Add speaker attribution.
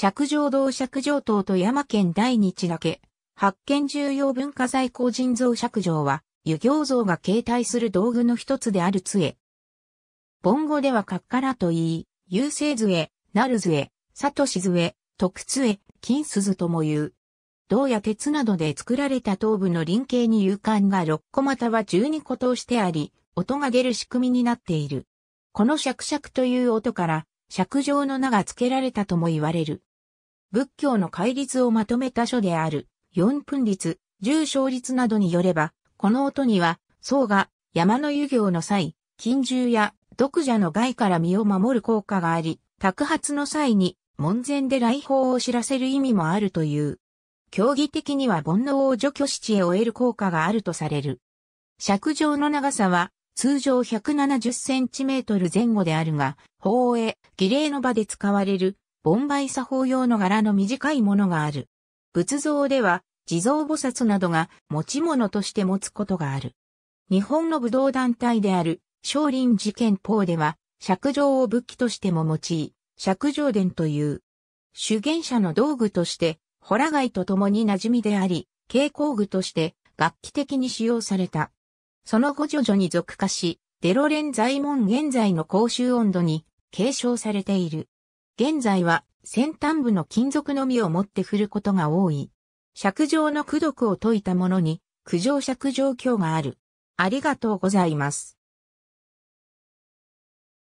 Speaker 1: 釈上堂釈上島と山県第地だ岳、発見重要文化財工人像釈上は、湯行像が携帯する道具の一つである杖。ボンゴではカッカラと言い、優勢杖、なる杖、サトシ杖、徳杖、金鈴とも言う。銅や鉄などで作られた頭部の輪形に勇敢が6個または12個通してあり、音が出る仕組みになっている。この尺尺という音から、尺状の名が付けられたとも言われる。仏教の戒律をまとめた書である、四分律、十勝律などによれば、この音には、僧が山の湯行の際、近獣や毒蛇の害から身を守る効果があり、宅発の際に門前で来訪を知らせる意味もあるという。競技的には煩悩を除去し地へ終える効果があるとされる。尺状の長さは通常1 7 0トル前後であるが、法へ儀礼の場で使われるボンバイ作法用の柄の短いものがある。仏像では、地蔵菩薩などが持ち物として持つことがある。日本の武道団体である、少林寺拳法では、尺状を武器としても用い、尺状伝という。主験者の道具として、ホラガイと共に馴染みであり、蛍光具として楽器的に使用された。その後徐々に俗化し、デロレン財門現在の公衆温度に継承されている。現在は先端部の金属のみを持って振ることが多い。尺状の功徳を解いたものに、苦情尺状鏡がある。ありがとうございます。